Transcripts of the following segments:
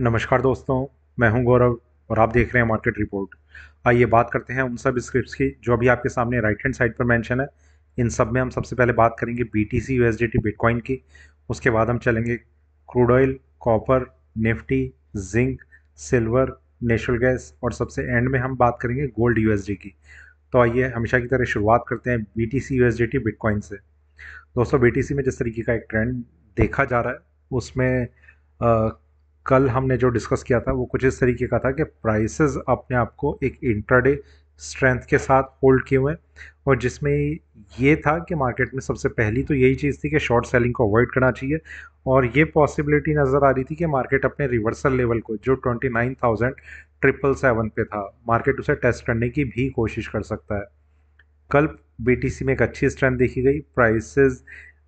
नमस्कार दोस्तों मैं हूं गौरव और आप देख रहे हैं मार्केट रिपोर्ट आइए बात करते हैं उन सब स्क्रिप्ट की जो अभी आपके सामने राइट हैंड साइड पर मेंशन है इन सब में हम सबसे पहले बात करेंगे B T C U bitcoin की उसके बाद हम चलेंगे crude oil copper Nifty zinc silver natural gas और सबसे एंड में हम बात करेंगे गोल्ड यू की तो आइए हमेशा की तरह शुरुआत करते हैं बी टी सी बिटकॉइन से दोस्तों बी में जिस तरीके का एक ट्रेंड देखा जा रहा है उसमें कल हमने जो डिस्कस किया था वो कुछ इस तरीके का था कि प्राइसेस अपने आप को एक इंट्राडे स्ट्रेंथ के साथ होल्ड किए हुए और जिसमें ये था कि मार्केट में सबसे पहली तो यही चीज़ थी कि शॉर्ट सेलिंग को अवॉइड करना चाहिए और ये पॉसिबिलिटी नज़र आ रही थी कि मार्केट अपने रिवर्सल लेवल को जो twenty nine thousand triple seven पे था मार्केट उसे टेस्ट करने की भी कोशिश कर सकता है कल बी में एक अच्छी स्ट्रेंथ देखी गई प्राइसेज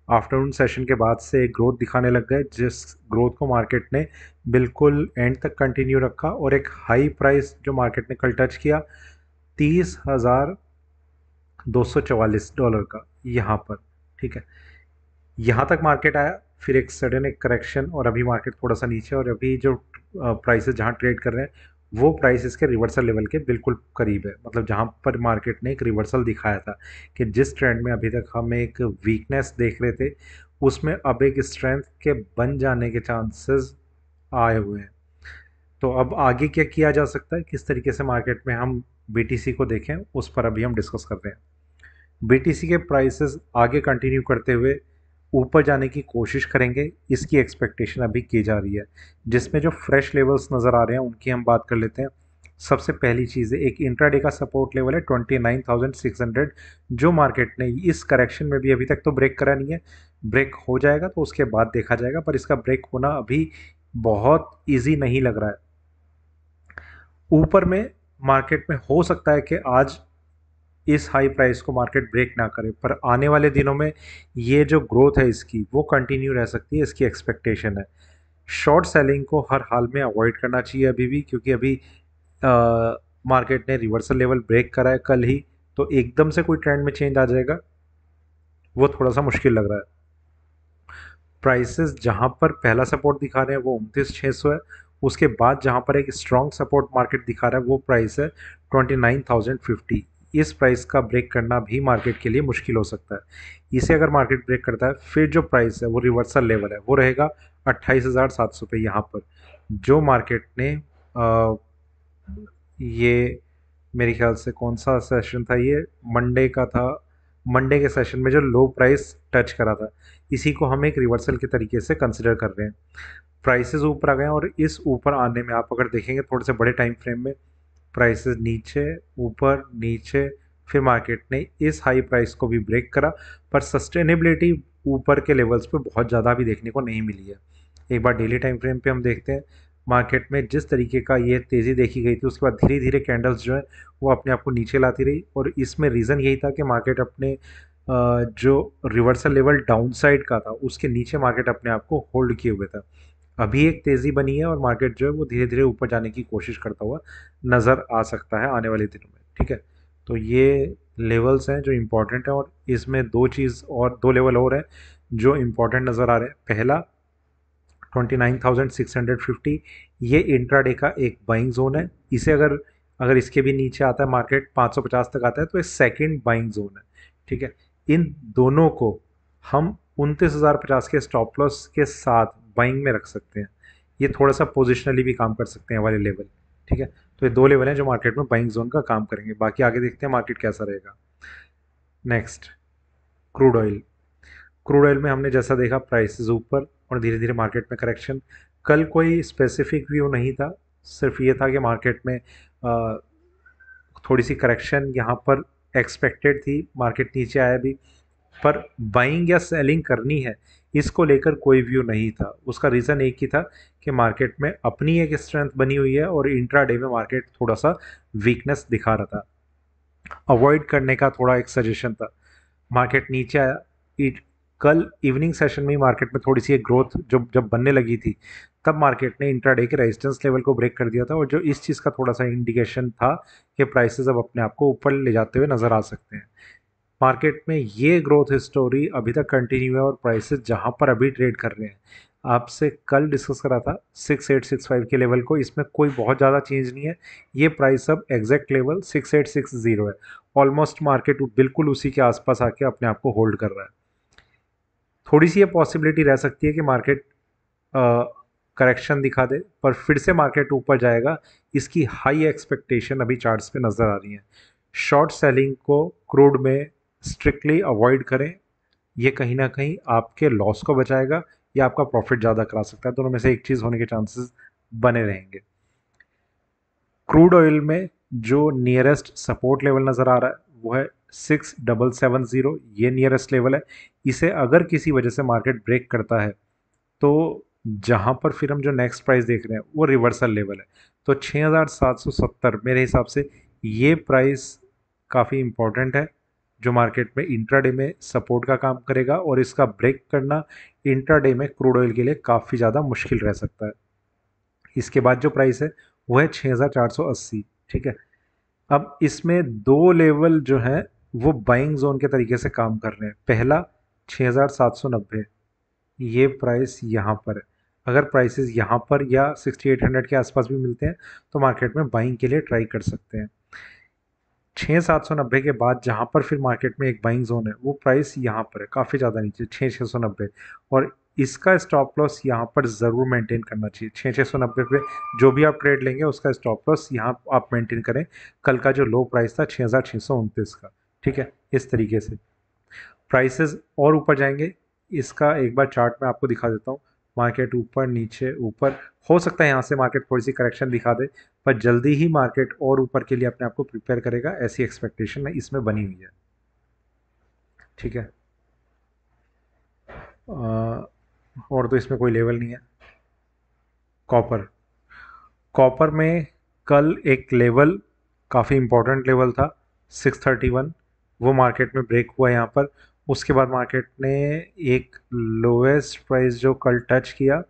आफ्टरनून सेशन के बाद से एक ग्रोथ दिखाने लग गए जिस ग्रोथ को मार्केट ने बिल्कुल एंड तक कंटिन्यू रखा और एक हाई प्राइस जो मार्केट ने कल टच किया तीस हज़ार दो सौ चवालीस डॉलर का यहाँ पर ठीक है यहाँ तक मार्केट आया फिर एक सडन एक करेक्शन और अभी मार्केट थोड़ा सा नीचे और अभी जो प्राइसेस जहाँ ट्रेड कर रहे हैं वो प्राइस इसके रिवर्सल लेवल के बिल्कुल करीब है मतलब जहाँ पर मार्केट ने एक रिवर्सल दिखाया था कि जिस ट्रेंड में अभी तक हम एक वीकनेस देख रहे थे उसमें अब एक स्ट्रेंथ के बन जाने के चांसेस आए हुए हैं तो अब आगे क्या किया जा सकता है किस तरीके से मार्केट में हम बी को देखें उस पर अभी हम डिस्कस करते हैं बी के प्राइसेस आगे कंटिन्यू करते हुए ऊपर जाने की कोशिश करेंगे इसकी एक्सपेक्टेशन अभी की जा रही है जिसमें जो फ्रेश लेवल्स नज़र आ रहे हैं उनकी हम बात कर लेते हैं सबसे पहली चीज़ है एक इंट्राडे का सपोर्ट लेवल है 29,600 जो मार्केट ने इस करेक्शन में भी अभी तक तो ब्रेक करा नहीं है ब्रेक हो जाएगा तो उसके बाद देखा जाएगा पर इसका ब्रेक होना अभी बहुत ईजी नहीं लग रहा है ऊपर में मार्केट में हो सकता है कि आज इस हाई प्राइस को मार्केट ब्रेक ना करे पर आने वाले दिनों में ये जो ग्रोथ है इसकी वो कंटिन्यू रह सकती है इसकी एक्सपेक्टेशन है शॉर्ट सेलिंग को हर हाल में अवॉइड करना चाहिए अभी भी क्योंकि अभी आ, मार्केट ने रिवर्सल लेवल ब्रेक करा है कल ही तो एकदम से कोई ट्रेंड में चेंज आ जाएगा वो थोड़ा सा मुश्किल लग रहा है प्राइसेस जहाँ पर पहला सपोर्ट दिखा रहे हैं वो उनतीस छः सौ है उसके बाद जहाँ पर एक स्ट्रॉन्ग सपोर्ट मार्केट दिखा रहा है वो प्राइस है ट्वेंटी नाइन थाउजेंड फिफ्टी इस प्राइस का ब्रेक करना भी मार्केट के लिए मुश्किल हो सकता है इसे अगर मार्केट ब्रेक करता है फिर जो प्राइस है वो रिवर्सल लेवल है वो रहेगा अट्ठाईस हज़ार सात सौ पे यहाँ पर जो मार्केट ने आ, ये मेरे ख्याल से कौन सा सेशन था ये मंडे का था मंडे के सेशन में जो लो प्राइस टच करा था इसी को हम एक रिवर्सल के तरीके से कंसिडर कर रहे हैं प्राइसेस ऊपर आ गए और इस ऊपर आने में आप अगर देखेंगे थोड़े से बड़े टाइम फ्रेम में प्राइसेस नीचे ऊपर नीचे फिर मार्केट ने इस हाई प्राइस को भी ब्रेक करा पर सस्टेनेबिलिटी ऊपर के लेवल्स पे बहुत ज़्यादा भी देखने को नहीं मिली है एक बार डेली टाइम फ्रेम पे हम देखते हैं मार्केट में जिस तरीके का ये तेज़ी देखी गई थी उसके बाद धीरे धीरे कैंडल्स जो हैं वो अपने आप को नीचे लाती रही और इसमें रीज़न यही था कि मार्केट अपने जो रिवर्सल लेवल डाउन साइड का था उसके नीचे मार्केट अपने आप को होल्ड किए हुए था अभी एक तेज़ी बनी है और मार्केट जो है वो धीरे धीरे ऊपर जाने की कोशिश करता हुआ नज़र आ सकता है आने वाले दिनों में ठीक है तो ये लेवल्स हैं जो इम्पॉर्टेंट हैं और इसमें दो चीज़ और दो लेवल और हैं जो इम्पॉर्टेंट नज़र आ रहे हैं पहला 29,650 ये इंट्राडे का एक बाइंग जोन है इसे अगर अगर इसके भी नीचे आता है मार्केट 550 तक आता है तो ये सेकंड बाइंग जोन है ठीक है इन दोनों को हम उनतीस के स्टॉप लॉस के साथ बाइंग में रख सकते हैं ये थोड़ा सा पोजिशनली भी काम कर सकते हैं वाले लेवल ठीक है तो ये दो लेवल हैं जो मार्केट में बाइंग जोन का काम करेंगे बाकी आगे देखते हैं मार्केट कैसा रहेगा next crude oil crude oil में हमने जैसा देखा प्राइसेस ऊपर और धीरे धीरे मार्केट में करेक्शन कल कोई स्पेसिफिक व्यू नहीं था सिर्फ ये था कि मार्केट में आ, थोड़ी सी करेक्शन यहाँ पर एक्सपेक्टेड थी मार्केट नीचे आया भी पर बाइंग या सेलिंग करनी है इसको लेकर कोई व्यू नहीं था उसका रीज़न एक ही था कि मार्केट में अपनी एक स्ट्रेंथ बनी हुई है और इंट्राडे में मार्केट थोड़ा सा वीकनेस दिखा रहा था अवॉइड करने का थोड़ा एक सजेशन था मार्केट नीचे आया इट कल इवनिंग सेशन में मार्केट में थोड़ी सी एक ग्रोथ जो जब बनने लगी थी तब मार्केट ने इंट्राडे के रेजिस्टेंस लेवल को ब्रेक कर दिया था और जो इस चीज़ का थोड़ा सा इंडिकेशन था कि प्राइसेस अब अपने आप को ऊपर ले जाते हुए नज़र आ सकते हैं मार्केट में ये ग्रोथ स्टोरी अभी तक कंटिन्यू है और प्राइसेस जहाँ पर अभी ट्रेड कर रहे हैं आपसे कल डिस्कस करा था सिक्स एट सिक्स फाइव के लेवल को इसमें कोई बहुत ज़्यादा चेंज नहीं है ये प्राइस अब exact level six eight six zero है ऑलमोस्ट मार्केट बिल्कुल उसी के आसपास आके अपने आप को होल्ड कर रहा है थोड़ी सी ये पॉसिबिलिटी रह सकती है कि मार्केट करेक्शन दिखा दे पर फिर से मार्केट ऊपर जाएगा इसकी हाई एक्सपेक्टेशन अभी चार्ट्स पे नज़र आ रही है शॉर्ट सेलिंग को क्रूड में स्ट्रिक्टली अवॉइड करें ये कहीं ना कहीं आपके लॉस को बचाएगा या आपका प्रॉफिट ज़्यादा करा सकता है दोनों में से एक चीज़ होने के चांसेस बने रहेंगे क्रूड ऑयल में जो नियरेस्ट सपोर्ट लेवल नज़र आ रहा है वो है सिक्स डबल सेवन ज़ीरो ये नियरेस्ट लेवल है इसे अगर किसी वजह से मार्केट ब्रेक करता है तो जहाँ पर फिर हम जो नेक्स्ट प्राइस देख रहे हैं वो रिवर्सल लेवल है तो सत्तर मेरे हिसाब से ये प्राइस काफ़ी इम्पोर्टेंट है जो मार्केट में इंट्राडे में सपोर्ट का काम करेगा और इसका ब्रेक करना इंट्राडे में क्रूड ऑयल के लिए काफ़ी ज़्यादा मुश्किल रह सकता है इसके बाद जो प्राइस है वो है छः ठीक है अब इसमें दो लेवल जो हैं वो बाइंग जोन के तरीके से काम कर रहे हैं पहला छः ये प्राइस यहाँ पर है अगर प्राइसेस यहाँ पर या 6800 के आसपास भी मिलते हैं तो मार्केट में बाइंग के लिए ट्राई कर सकते हैं छः सात सौ नब्बे के बाद जहाँ पर फिर मार्केट में एक बाइंग जोन है वो प्राइस यहाँ पर है काफ़ी ज़्यादा नीचे छः छः सौ नब्बे और इसका स्टॉप लॉस यहाँ पर ज़रूर मेंटेन करना चाहिए छः छः सौ नब्बे पे जो भी आप ट्रेड लेंगे उसका स्टॉप लॉस यहाँ आप मेंटेन करें कल का जो लो प्राइस था छः हज़ार छः सौ उनतीस का ठीक है इस तरीके से प्राइसेस और ऊपर जाएंगे इसका एक बार चार्ट में आपको दिखा देता हूँ मार्केट ऊपर नीचे ऊपर हो सकता है यहाँ से मार्केट थोड़ी सी करेक्शन दिखा दे पर जल्दी ही मार्केट और ऊपर के लिए अपने आप को प्रिपेयर करेगा ऐसी एक्सपेक्टेशन इसमें बनी हुई है ठीक है और तो इसमें कोई लेवल नहीं है कॉपर कॉपर में कल एक लेवल काफ़ी इंपॉर्टेंट लेवल था 631 वो मार्केट में ब्रेक हुआ यहाँ पर उसके बाद मार्केट ने एक लोएस्ट प्राइस जो कल टच किया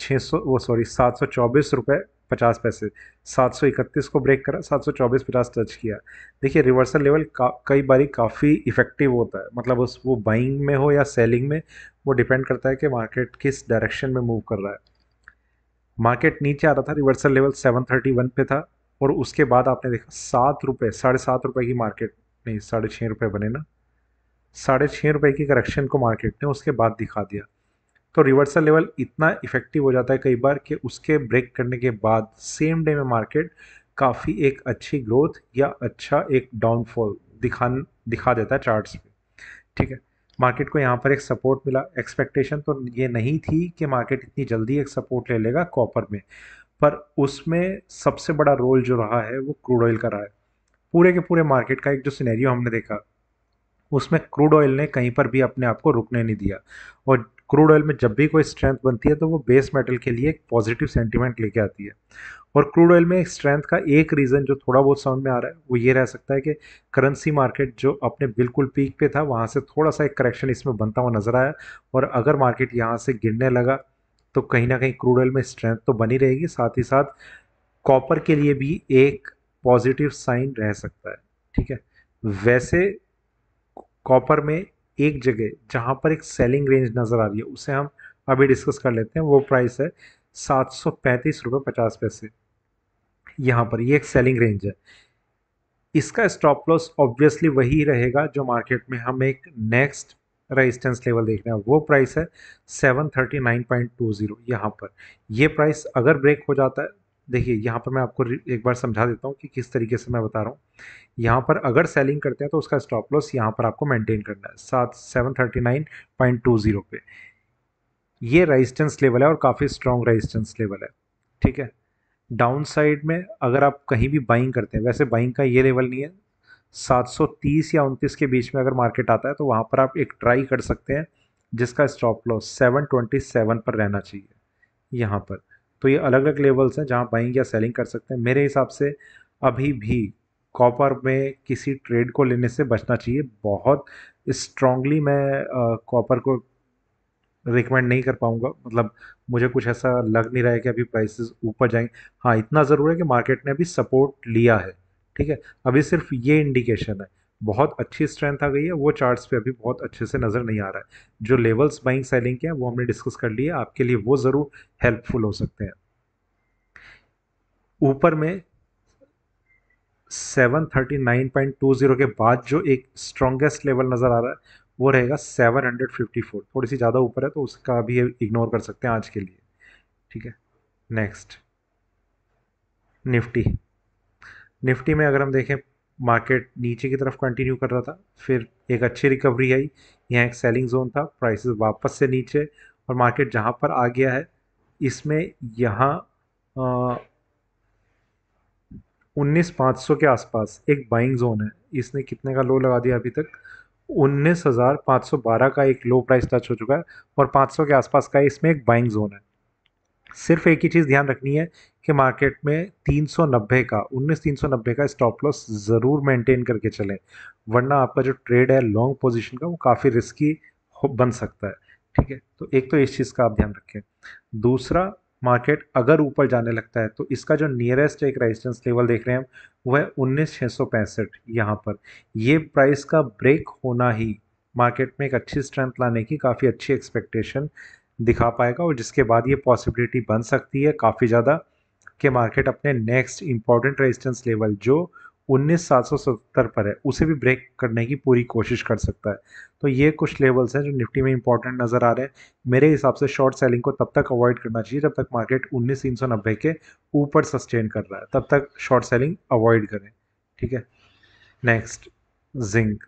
छः सौ वो सॉरी सात सौ चौबीस रुपये पचास पैसे सात सौ इकतीस को ब्रेक करा सात सौ चौबीस पचास टच किया देखिए रिवर्सल लेवल का कई बारी काफ़ी इफ़ेक्टिव होता है मतलब उस वो बाइंग में हो या सेलिंग में वो डिपेंड करता है कि मार्केट किस डायरेक्शन में मूव कर रहा है मार्केट नीचे आ रहा था reversal level seven thirty one पे था और उसके बाद आपने देखा सात रुपये साढ़े सात रुपये की मार्केट नहीं साढ़े छः रुपये बने ना साढ़े छः रुपये की करेक्शन को मार्केट ने उसके बाद दिखा दिया तो रिवर्सल लेवल इतना इफेक्टिव हो जाता है कई बार कि उसके ब्रेक करने के बाद सेम डे में मार्केट काफ़ी एक अच्छी ग्रोथ या अच्छा एक डाउनफॉल दिखा दिखा देता है चार्ट्स में ठीक है मार्केट को यहाँ पर एक सपोर्ट मिला एक्सपेक्टेशन तो ये नहीं थी कि मार्केट इतनी जल्दी एक सपोर्ट ले लेगा कॉपर में पर उसमें सबसे बड़ा रोल जो रहा है वो क्रूड ऑयल का रहा है पूरे के पूरे मार्केट का एक जो सिनेरियो हमने देखा उसमें क्रूड ऑयल ने कहीं पर भी अपने आप को रुकने नहीं दिया और क्रूड ऑयल में जब भी कोई स्ट्रेंथ बनती है तो वो बेस मेटल के लिए एक पॉजिटिव सेंटिमेंट लेके आती है और क्रूड ऑयल में स्ट्रेंथ का एक रीज़न जो थोड़ा बहुत समझ में आ रहा है वो ये रह सकता है कि करेंसी मार्केट जो अपने बिल्कुल पीक पे था वहाँ से थोड़ा सा एक करेक्शन इसमें बनता हुआ नज़र आया और अगर मार्केट यहाँ से गिरने लगा तो कहीं ना कहीं क्रूड ऑयल में स्ट्रेंथ तो बनी रहेगी साथ ही साथ कॉपर के लिए भी एक पॉजिटिव साइन रह सकता है ठीक है वैसे कॉपर में एक जगह जहाँ पर एक सेलिंग रेंज नज़र आ रही है उसे हम अभी डिस्कस कर लेते हैं वो प्राइस है सात सौ पैंतीस रुपये पचास पैसे यहाँ पर ये एक सेलिंग रेंज है इसका स्टॉप लॉस ऑब्वियसली वही रहेगा जो मार्केट में हम एक नेक्स्ट रेजिस्टेंस लेवल देख रहे हैं वो प्राइस है seven thirty nine point two zero यहाँ पर ये प्राइस अगर ब्रेक हो जाता है देखिए यहाँ पर मैं आपको एक बार समझा देता हूँ कि किस तरीके से मैं बता रहा हूँ यहाँ पर अगर सेलिंग करते हैं तो उसका स्टॉप लॉस यहाँ पर आपको मेंटेन करना है सात seven thirty nine point two zero पे ये रेजिस्टेंस लेवल है और काफ़ी स्ट्रॉन्ग रेजिस्टेंस लेवल है ठीक है डाउन साइड में अगर आप कहीं भी बाइंग करते हैं वैसे बाइंग का ये लेवल नहीं है सात सौ तीस या उनतीस के बीच में अगर मार्केट आता है तो वहाँ पर आप एक ट्राई कर सकते हैं जिसका stop loss seven twenty seven पर रहना चाहिए यहाँ पर तो ये अलग अलग लेवल्स हैं जहाँ बाइंग या सेलिंग कर सकते हैं मेरे हिसाब से अभी भी कॉपर में किसी ट्रेड को लेने से बचना चाहिए बहुत स्ट्रांगली मैं कॉपर को रिकमेंड नहीं कर पाऊँगा मतलब मुझे कुछ ऐसा लग नहीं रहा है कि अभी प्राइसेस ऊपर जाएंगे हाँ इतना ज़रूर है कि मार्केट ने अभी सपोर्ट लिया है ठीक है अभी सिर्फ ये इंडिकेशन है बहुत अच्छी स्ट्रेंथ आ गई है वो चार्ट्स पे अभी बहुत अच्छे से नज़र नहीं आ रहा है जो लेवल्स बाइंग सेलिंग के हैं वो हमने डिस्कस कर लिए आपके लिए वो ज़रूर हेल्पफुल हो सकते हैं ऊपर में 739.20 के बाद जो एक स्ट्रॉन्गेस्ट लेवल नज़र आ रहा है वो रहेगा 754 थोड़ी सी ज़्यादा ऊपर है तो उसका भी इग्नोर कर सकते हैं आज के लिए ठीक है नेक्स्ट निफ्टी निफ्टी में अगर हम देखें मार्केट नीचे की तरफ कंटिन्यू कर रहा था फिर एक अच्छी रिकवरी आई यहाँ एक सेलिंग जोन था प्राइसेस वापस से नीचे और मार्केट जहाँ पर आ गया है इसमें यहाँ उन्नीस पाँच सौ के आसपास एक बाइंग जोन है इसने कितने का लो लगा दिया अभी तक उन्नीस हज़ार पाँच सौ बारह का एक लो प्राइस टच हो चुका है और पाँच सौ के आसपास का इसमें एक बाइंग जोन है सिर्फ एक ही चीज़ ध्यान रखनी है कि मार्केट में 390 का उन्नीस 390 का स्टॉप लॉस ज़रूर मेंटेन करके चलें वरना आपका जो ट्रेड है लॉन्ग पोजीशन का वो काफ़ी रिस्की बन सकता है ठीक है तो एक तो इस चीज़ का आप ध्यान रखें दूसरा मार्केट अगर ऊपर जाने लगता है तो इसका जो नियरेस्ट एक रेजिस्टेंस लेवल देख रहे हैं वो है उन्नीस छः सौ पैंसठ यहाँ पर ये प्राइस का ब्रेक होना ही मार्केट में एक अच्छी स्ट्रेंथ लाने की काफ़ी अच्छी एक्सपेक्टेशन दिखा पाएगा और जिसके बाद ये पॉसिबिलिटी बन सकती है काफ़ी ज़्यादा कि मार्केट अपने नेक्स्ट इंपॉर्टेंट रेजिस्टेंस लेवल जो उन्नीस सात सौ पर है उसे भी ब्रेक करने की पूरी कोशिश कर सकता है तो ये कुछ लेवल्स हैं जो निफ्टी में इंपॉर्टेंट नज़र आ रहे हैं मेरे हिसाब से शॉर्ट सेलिंग को तब तक अवॉइड करना चाहिए जब तक मार्केट उन्नीस तीन सौ नब्बे के ऊपर सस्टेन कर रहा है तब तक शॉर्ट सेलिंग अवॉइड करें ठीक है नेक्स्ट जिंक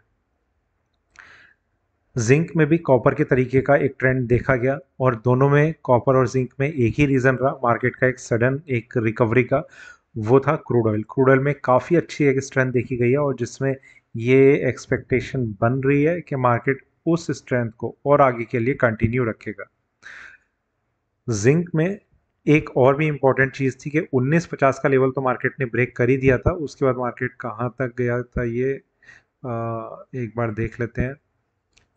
जिंक में भी कॉपर के तरीके का एक ट्रेंड देखा गया और दोनों में कॉपर और जिंक में एक ही रीज़न रहा मार्केट का एक सडन एक रिकवरी का वो था क्रूड ऑयल क्रूड ऑयल में काफ़ी अच्छी एक स्ट्रेंथ देखी गई है और जिसमें ये एक्सपेक्टेशन बन रही है कि मार्केट उस स्ट्रेंथ को और आगे के लिए कंटिन्यू रखेगा जिंक में एक और भी इम्पॉर्टेंट चीज़ थी कि 1950 का लेवल तो मार्केट ने ब्रेक कर ही दिया था उसके बाद मार्केट कहाँ तक गया था ये आ, एक बार देख लेते हैं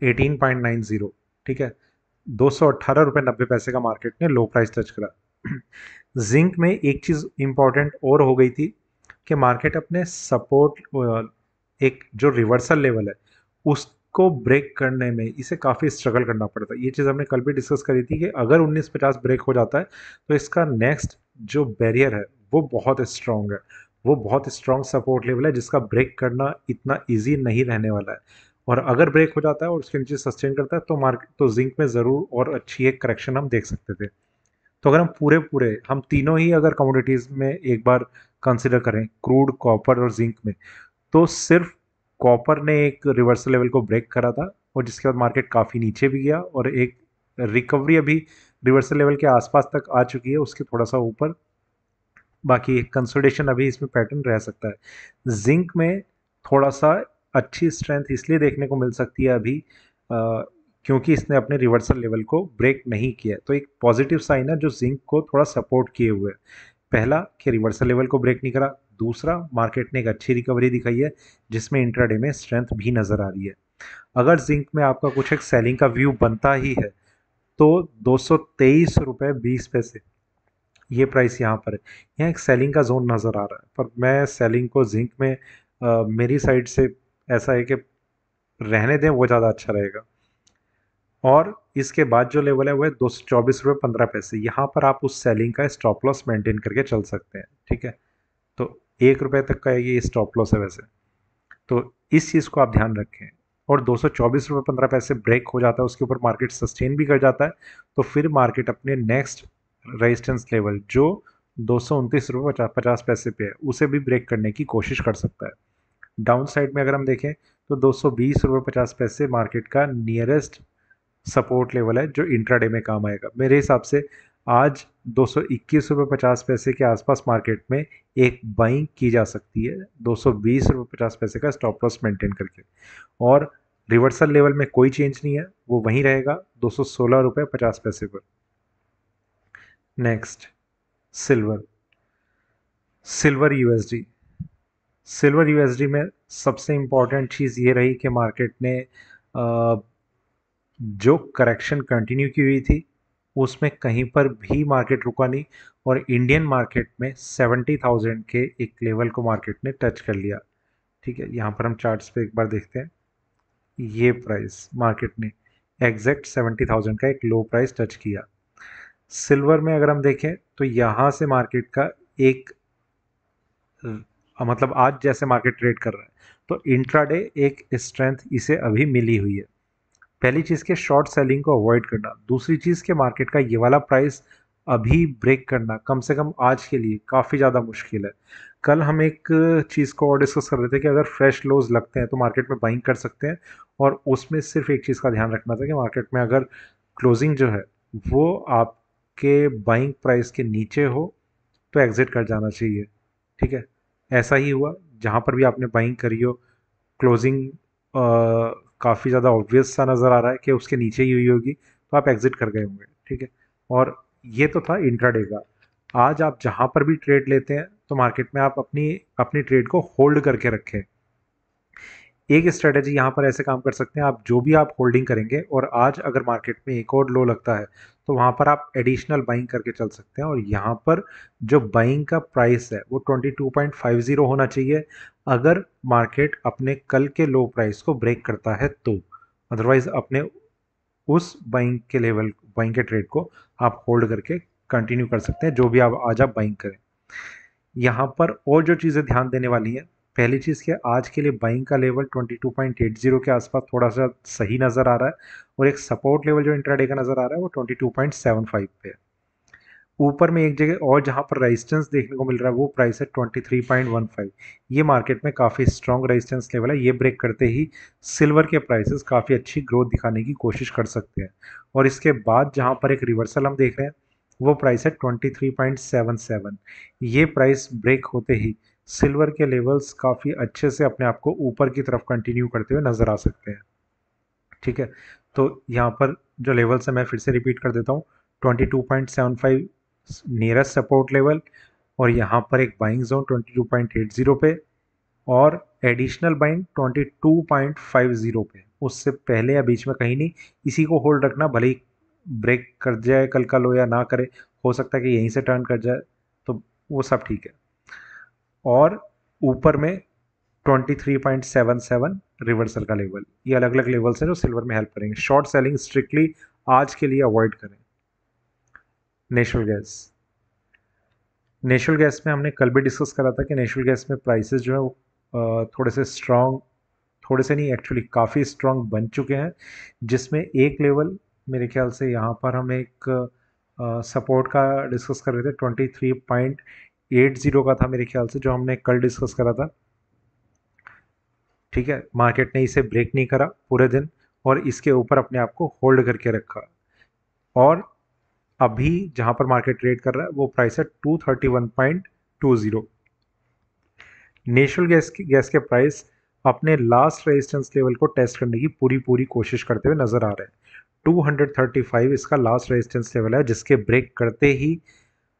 18.90 ठीक है दो सौ अट्ठारह रुपये नब्बे पैसे का मार्केट ने लो प्राइस टच करा जिंक में एक चीज़ इम्पॉर्टेंट और हो गई थी कि मार्केट अपने सपोर्ट एक जो रिवर्सल लेवल है उसको ब्रेक करने में इसे काफ़ी स्ट्रगल करना पड़ता है ये चीज़ हमने कल भी डिस्कस करी थी कि अगर 1950 ब्रेक हो जाता है तो इसका नेक्स्ट जो बैरियर है वो बहुत स्ट्रांग है वो बहुत स्ट्रांग सपोर्ट लेवल है जिसका ब्रेक करना इतना ईजी नहीं रहने वाला है और अगर ब्रेक हो जाता है और उसके नीचे सस्टेन करता है तो मार्केट तो जिंक में ज़रूर और अच्छी एक करेक्शन हम देख सकते थे तो अगर हम पूरे पूरे हम तीनों ही अगर कमोडिटीज़ में एक बार कंसिडर करें क्रूड कॉपर और जिंक में तो सिर्फ कॉपर ने एक रिवर्सल लेवल को ब्रेक करा था और जिसके बाद मार्केट काफ़ी नीचे भी गया और एक रिकवरी अभी रिवर्सल लेवल के आसपास तक आ चुकी है उसके थोड़ा सा ऊपर बाकी कंसोलिडेशन अभी इसमें पैटर्न रह सकता है जिंक में थोड़ा सा अच्छी स्ट्रेंथ इसलिए देखने को मिल सकती है अभी आ, क्योंकि इसने अपने रिवर्सल लेवल को ब्रेक नहीं किया तो एक पॉजिटिव साइन है जो जिंक को थोड़ा सपोर्ट किए हुए पहला कि रिवर्सल लेवल को ब्रेक नहीं करा दूसरा मार्केट ने एक अच्छी रिकवरी दिखाई है जिसमें इंट्राडे में स्ट्रेंथ भी नज़र आ रही है अगर जिंक में आपका कुछ एक सेलिंग का व्यू बनता ही है तो दो सौ तेईस रुपये बीस पैसे ये प्राइस यहाँ पर है यहाँ एक सेलिंग का जोन नज़र आ रहा है पर मैं सेलिंग को जिंक में आ, मेरी साइड से ऐसा है कि रहने दें वो ज़्यादा अच्छा रहेगा और इसके बाद जो लेवल है वह दो सौ चौबीस रुपये पंद्रह पैसे यहाँ पर आप उस सेलिंग का स्टॉप लॉस मेंटेन करके चल सकते हैं ठीक है तो एक रुपये तक का ये स्टॉप लॉस है वैसे तो इस चीज़ को आप ध्यान रखें और दो सौ चौबीस रुपये पंद्रह पैसे ब्रेक हो जाता है उसके ऊपर मार्केट सस्टेन भी कर जाता है तो फिर मार्केट अपने नेक्स्ट रेजिस्टेंस लेवल जो दो सौ उनतीस रुपये पचास पैसे पे है उसे भी ब्रेक करने की कोशिश कर सकता है डाउन साइड में अगर हम देखें तो दो सौ पैसे मार्केट का नियरेस्ट सपोर्ट लेवल है जो इंट्राडे में काम आएगा मेरे हिसाब से आज दो सौ पैसे के आसपास मार्केट में एक बाइंग की जा सकती है दो सौ पैसे का स्टॉप लॉस मेंटेन करके और रिवर्सल लेवल में कोई चेंज नहीं है वो वहीं रहेगा दो सौ पैसे पर next silver silver USD silver USD में सबसे इम्पॉर्टेंट चीज़ ये रही कि मार्केट ने जो करेक्शन कंटिन्यू की हुई थी उसमें कहीं पर भी मार्केट रुका नहीं और इंडियन मार्केट में सेवेंटी थाउजेंड के एक लेवल को मार्केट ने टच कर लिया ठीक है यहाँ पर हम चार्ट्स पे एक बार देखते हैं ये प्राइस मार्केट ने एग्जैक्ट सेवेंटी थाउजेंड का एक लो प्राइस टच किया सिल्वर में अगर हम देखें तो यहाँ से मार्केट का एक मतलब आज जैसे मार्केट ट्रेड कर रहा है तो इंट्राडे एक स्ट्रेंथ इसे अभी मिली हुई है पहली चीज़ के शॉर्ट सेलिंग को अवॉइड करना दूसरी चीज़ के मार्केट का ये वाला प्राइस अभी ब्रेक करना कम से कम आज के लिए काफ़ी ज़्यादा मुश्किल है कल हम एक चीज़ को और डिस्कस कर रहे थे कि अगर फ्रेश लोज लगते हैं तो मार्केट में बाइंग कर सकते हैं और उसमें सिर्फ एक चीज़ का ध्यान रखना था कि मार्केट में अगर क्लोजिंग जो है वो आपके बाइंग प्राइस के नीचे हो तो एग्ज़िट कर जाना चाहिए ठीक है ऐसा ही हुआ जहाँ पर भी आपने बाइंग करी हो क्लोजिंग काफ़ी ज़्यादा ऑब्वियस सा नज़र आ रहा है कि उसके नीचे ही हुई होगी तो आप एग्ज़िट कर गए होंगे ठीक है और ये तो था इंट्राडे का आज आप जहाँ पर भी ट्रेड लेते हैं तो मार्केट में आप अपनी अपनी ट्रेड को होल्ड करके रखें एक स्ट्रेटेजी यहाँ पर ऐसे काम कर सकते हैं आप जो भी आप होल्डिंग करेंगे और आज अगर मार्केट में एक और लो लगता है तो वहाँ पर आप एडिशनल बाइंग करके चल सकते हैं और यहाँ पर जो बाइंग का प्राइस है वो 22.50 होना चाहिए अगर मार्केट अपने कल के लो प्राइस को ब्रेक करता है तो अदरवाइज़ अपने उस बाइंग के लेवल बाइंग के ट्रेड को आप होल्ड करके कंटिन्यू कर सकते हैं जो भी आप आज आप बाइंग करें यहाँ पर और जो चीज़ें ध्यान देने वाली हैं पहली चीज़ क्या आज के लिए बाइंग का लेवल 22.80 के आसपास थोड़ा सा सही नज़र आ रहा है और एक सपोर्ट लेवल जो इंट्राडे का नज़र आ रहा है वो 22.75 पे है ऊपर में एक जगह और जहाँ पर रेजिस्टेंस देखने को मिल रहा है वो प्राइस है 23.15 ये मार्केट में काफ़ी स्ट्रॉन्ग रेजिस्टेंस लेवल है ये ब्रेक करते ही सिल्वर के प्राइसेस काफ़ी अच्छी ग्रोथ दिखाने की कोशिश कर सकते हैं और इसके बाद जहाँ पर एक रिवर्सल हम देख रहे हैं वो प्राइस है 23.77 ये प्राइस ब्रेक होते ही सिल्वर के लेवल्स काफ़ी अच्छे से अपने आप को ऊपर की तरफ कंटिन्यू करते हुए नज़र आ सकते हैं ठीक है तो यहाँ पर जो लेवल्स है मैं फिर से रिपीट कर देता हूँ 22.75 नियरेस्ट सपोर्ट लेवल और यहाँ पर एक बाइंग जोन 22.80 पे और एडिशनल बाइंग 22.50 पे उससे पहले या बीच में कहीं नहीं इसी को होल्ड रखना भले ही ब्रेक कर जाए कल का लो या ना करे हो सकता है कि यहीं से टर्न कर जाए तो वो सब ठीक है और ऊपर में 23.77 रिवर्सल का लेवल ये अलग अलग लेवल्स हैं जो सिल्वर में हेल्प करेंगे शॉर्ट सेलिंग स्ट्रिक्टली आज के लिए अवॉइड करें नेशनल गैस नेशनल गैस में हमने कल भी डिस्कस करा था कि नेशनल गैस में प्राइसेस जो है वो थोड़े से स्ट्रांग थोड़े से नहीं एक्चुअली काफ़ी स्ट्रांग बन चुके हैं जिसमें एक लेवल मेरे ख्याल से यहाँ पर हम एक सपोर्ट का डिस्कस कर रहे थे twenty three point eight zero का था मेरे ख्याल से जो हमने कल डिस्कस करा था ठीक है मार्केट ने इसे ब्रेक नहीं करा पूरे दिन और इसके ऊपर अपने आप को होल्ड करके रखा और अभी जहां पर मार्केट ट्रेड कर रहा है वो प्राइस है two thirty one point two zero national gas की गैस के प्राइस अपने लास्ट रेजिस्टेंस लेवल को टेस्ट करने की पूरी पूरी कोशिश करते हुए नज़र आ रहे हैं टू हंड्रेड थर्टी फाइव इसका लास्ट रेजिस्टेंस लेवल है जिसके ब्रेक करते ही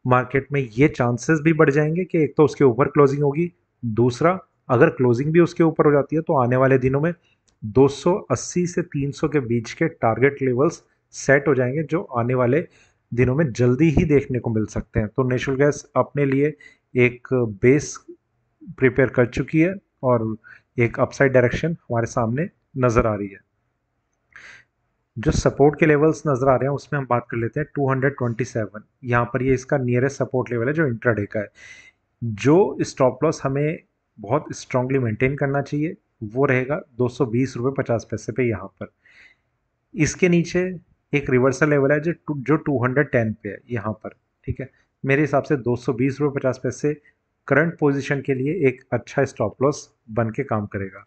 मार्केट में ये चांसेस भी बढ़ जाएंगे कि एक तो उसके ऊपर क्लोजिंग होगी दूसरा अगर क्लोजिंग भी उसके ऊपर हो जाती है तो आने वाले दिनों में 280 से 300 के बीच के टारगेट लेवल्स सेट हो जाएंगे जो आने वाले दिनों में जल्दी ही देखने को मिल सकते हैं तो नेशनल गैस अपने लिए एक बेस प्रिपेयर कर चुकी है और एक अपसाइड डायरेक्शन हमारे सामने नज़र आ रही है जो सपोर्ट के लेवल्स नज़र आ रहे हैं उसमें हम बात कर लेते हैं 227 यहाँ पर ये इसका नियरेस्ट सपोर्ट लेवल है जो इंट्राडे का है जो स्टॉप लॉस हमें बहुत स्ट्रांगली मेंटेन करना चाहिए वो रहेगा दो सौ बीस रुपये पचास पैसे पे यहाँ पर इसके नीचे एक रिवर्सल लेवल है जो जो टू हंड्रेड टेन पे है यहाँ पर ठीक है मेरे हिसाब से दो सौ बीस रुपये पचास पैसे करंट पोजिशन के लिए एक अच्छा स्टॉप लॉस बन के काम करेगा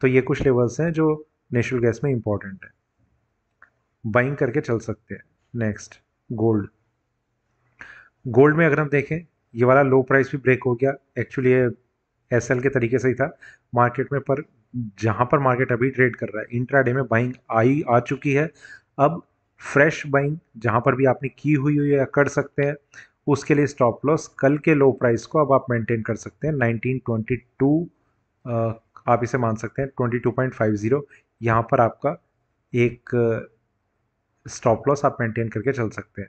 तो ये कुछ लेवल्स हैं जो नेचुरल गैस में इंपॉर्टेंट है बाइंग करके चल सकते हैं नेक्स्ट गोल्ड गोल्ड में अगर हम देखें ये वाला लो प्राइस भी ब्रेक हो गया एक्चुअली ये एस के तरीके से ही था मार्केट में पर जहाँ पर मार्केट अभी ट्रेड कर रहा है इंट्रा में बाइंग आई आ चुकी है अब फ्रेश बाइंग जहाँ पर भी आपने की हुई हुई है कर सकते हैं उसके लिए स्टॉप लॉस कल के लो प्राइस को अब आप मेंटेन कर सकते हैं 1922 आप इसे मान सकते हैं 22.50 यहाँ पर आपका एक स्टॉप लॉस आप मेंटेन करके चल सकते हैं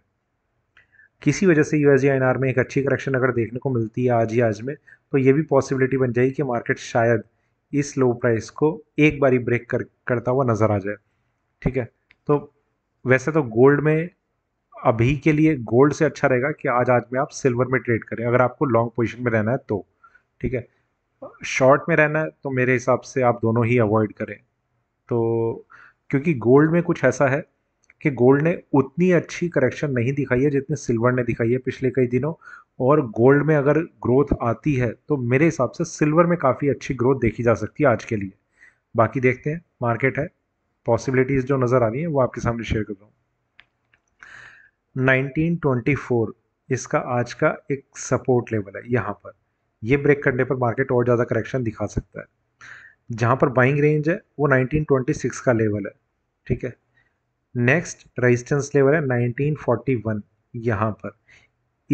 किसी वजह से यू एस में एक अच्छी करेक्शन अगर देखने को मिलती है आज ही आज में तो ये भी पॉसिबिलिटी बन जाएगी कि मार्केट शायद इस लो प्राइस को एक बारी ब्रेक कर करता हुआ नज़र आ जाए ठीक है तो वैसे तो गोल्ड में अभी के लिए गोल्ड से अच्छा रहेगा कि आज आज में आप सिल्वर में ट्रेड करें अगर आपको लॉन्ग पोजिशन में रहना है तो ठीक है शॉर्ट में रहना है तो मेरे हिसाब से आप दोनों ही अवॉइड करें तो क्योंकि गोल्ड में कुछ ऐसा है कि गोल्ड ने उतनी अच्छी करेक्शन नहीं दिखाई है जितनी सिल्वर ने दिखाई है पिछले कई दिनों और गोल्ड में अगर ग्रोथ आती है तो मेरे हिसाब से सिल्वर में काफ़ी अच्छी ग्रोथ देखी जा सकती है आज के लिए बाकी देखते हैं मार्केट है पॉसिबिलिटीज़ जो नज़र आ रही हैं वो आपके सामने शेयर कर रहा हूँ 1924 इसका आज का एक सपोर्ट लेवल है यहाँ पर ये ब्रेक करने पर मार्केट और ज़्यादा करेक्शन दिखा सकता है जहाँ पर बाइंग रेंज है वो 1926 का लेवल है ठीक है नेक्स्ट रेजिस्टेंस लेवल है 1941 यहाँ पर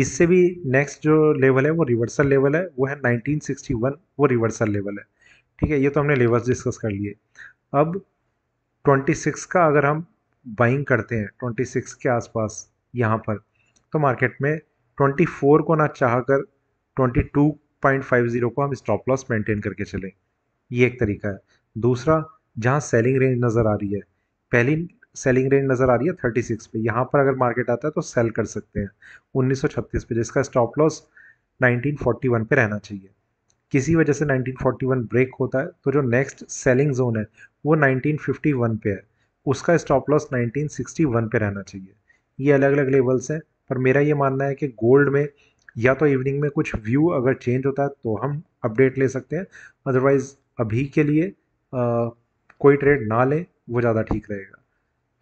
इससे भी नेक्स्ट जो लेवल है वो रिवर्सल लेवल है वो है 1961 वो रिवर्सल लेवल है ठीक है ये तो हमने लेवल्स डिस्कस कर लिए अब 26 का अगर हम बाइंग करते हैं 26 के आसपास यहाँ पर तो मार्केट में 24 को ना चाह कर 22.50 को हम स्टॉप लॉस मेंटेन करके चलें ये एक तरीका है दूसरा जहाँ सेलिंग रेंज नज़र आ रही है पहली सेलिंग रेंज नज़र आ रही है 36 पे यहाँ पर अगर मार्केट आता है तो सेल कर सकते हैं 1936 पे जिसका स्टॉप लॉस 1941 पे रहना चाहिए किसी वजह से 1941 ब्रेक होता है तो जो नेक्स्ट सेलिंग जोन है वो 1951 पे है उसका स्टॉप लॉस 1961 पे रहना चाहिए ये अलग अलग लेवल्स हैं पर मेरा ये मानना है कि गोल्ड में या तो इवनिंग में कुछ व्यू अगर चेंज होता है तो हम अपडेट ले सकते हैं अदरवाइज़ अभी के लिए आ, कोई ट्रेड ना लें वो ज़्यादा ठीक रहेगा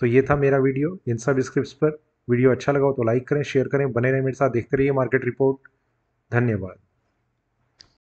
तो ये था मेरा वीडियो इन सब स्क्रिप्ट पर वीडियो अच्छा लगा हो तो लाइक करें शेयर करें बने रहें मेरे साथ देखते रहिए मार्केट रिपोर्ट धन्यवाद